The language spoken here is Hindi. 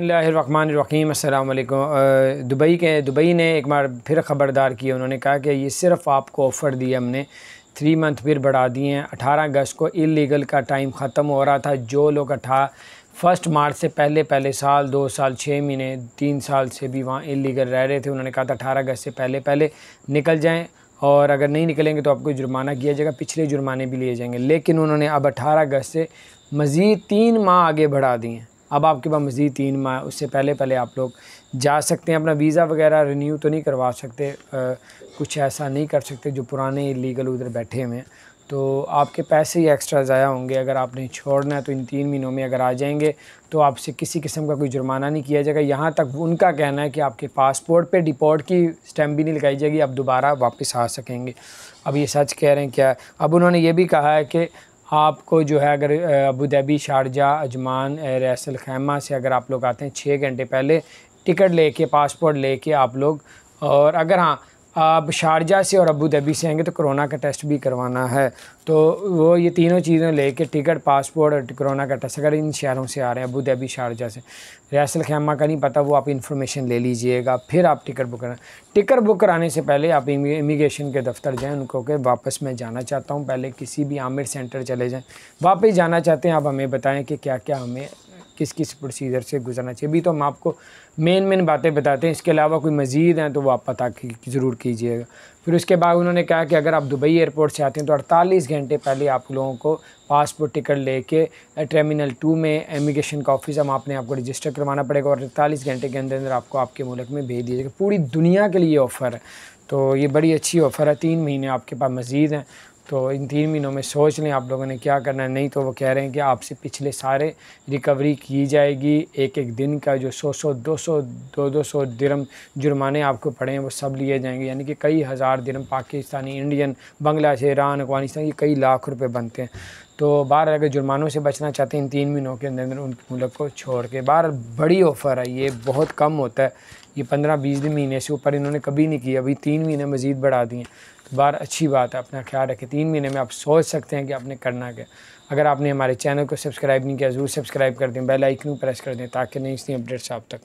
बसमीम असल दुबई के दुबई ने एक बार फिर ख़बरदार किया उन्होंने कहा कि ये सिर्फ़ आपको ऑफ़र दिए हमने थ्री मंथ फिर बढ़ा दिए हैं अठारह अगस्त को इलीगल का टाइम ख़त्म हो रहा था जो लोग अठा फर्स्ट मार्च से पहले पहले साल दो साल छः महीने तीन साल से भी वहाँ इलीगल रह रहे थे उन्होंने कहा था अठारह अगस्त से पहले पहले निकल जाएँ और अगर नहीं निकलेंगे तो आपको जुर्माना किया जाएगा पिछले जुर्माने भी लिए जाएंगे लेकिन उन्होंने अब अठारह अगस्त से मज़ीद तीन माह आगे बढ़ा दिए हैं अब आपके पास मज़ीद तीन माह उससे पहले पहले आप लोग जा सकते हैं अपना वीज़ा वगैरह रिन्यू तो नहीं करवा सकते आ, कुछ ऐसा नहीं कर सकते जो पुराने लीगल उधर बैठे हुए हैं तो आपके पैसे ही एक्स्ट्रा ज़ाया होंगे अगर आपने छोड़ना है तो इन तीन महीनों में अगर आ जाएंगे तो आपसे किसी किस्म का कोई जुर्माना नहीं किया जाएगा यहाँ तक उनका कहना है कि आपके पासपोर्ट पे डिपोर्ट की स्टैम्प भी नहीं लगाई जाएगी आप दोबारा वापस आ सकेंगे अब ये सच कह रहे हैं क्या अब उन्होंने ये भी कहा है कि आपको जो है अगर Abu Dhabi Sharjah Ajman Ras al Khaimah से अगर आप लोग आते हैं छः घंटे पहले टिकट लेके पासपोर्ट लेके आप लोग और अगर हाँ आप शारजा से और अबू धाबी से आएंगे तो कोरोना का टेस्ट भी करवाना है तो वो ये तीनों चीज़ें लेके टिकट पासपोर्ट और कोरोना का टेस्ट अगर इन शहरों से आ रहे हैं अबू धाबी शारजा से रियासल खैमा का नहीं पता वो आप इन्फॉर्मेशन ले लीजिएगा फिर आप टिकट बुक करें टिकट बुक कराने से पहले आप इमिग्रेशन के दफ्तर जाएँ उनको के वापस मैं जाना चाहता हूँ पहले किसी भी आमिर सेंटर चले जाएँ वापस जाना चाहते हैं आप हमें बताएँ कि क्या क्या हमें किस किस प्रोसीजर से गुजरना चाहिए अभी तो हम आपको मेन मेन बातें बताते हैं इसके अलावा कोई मज़ीद हैं तो वो आप पता की, ज़रूर कीजिएगा फिर उसके बाद उन्होंने कहा कि अगर आप दुबई एयरपोर्ट से आते हैं तो अड़तालीस घंटे पहले आप लोगों को पासपोर्ट टिकट लेके टर्मिनल टू में इमिग्रेशन का ऑफिस हम आपने आपको रजिस्टर करवाना पड़ेगा और अड़तालीस घंटे के अंदर अंदर आपको आपके मुल्क में भेज दीजिएगा पूरी दुनिया के लिए ऑफ़र है तो ये बड़ी अच्छी ऑफ़र है तीन महीने आपके पास मज़ीद हैं तो इन तीन महीनों में सोच लें आप लोगों ने क्या करना है नहीं तो वो कह रहे हैं कि आपसे पिछले सारे रिकवरी की जाएगी एक एक दिन का जो सौ सौ दो सौ दो दो सौ दिरम जुर्माने आपको पड़े हैं वो सब लिए जाएंगे यानी कि कई हज़ार dirham Pakistani Indian Bangladesh Iran Afghanistan ये कई लाख रुपये बनते हैं तो बाहर अगर जुर्मानों से बचना चाहते हैं इन तीन महीनों के अंदर उन मुल्क को छोड़ के बाहर बड़ी ऑफ़र है ये बहुत कम होता है ये पंद्रह बीस महीने से ऊपर इन्होंने कभी नहीं किया अभी तीन महीने मज़ीद बढ़ा दिए बार अच्छी बात है अपना ख्याल रखें तीन महीने में आप सोच सकते हैं कि आपने करना क्या अगर आपने हमारे चैनल को सब्सक्राइब नहीं किया ज़रूर सब्सक्राइब कर दें बेल आइकन प्रेस कर दें ताकि नई सी अपडेट्स आप तक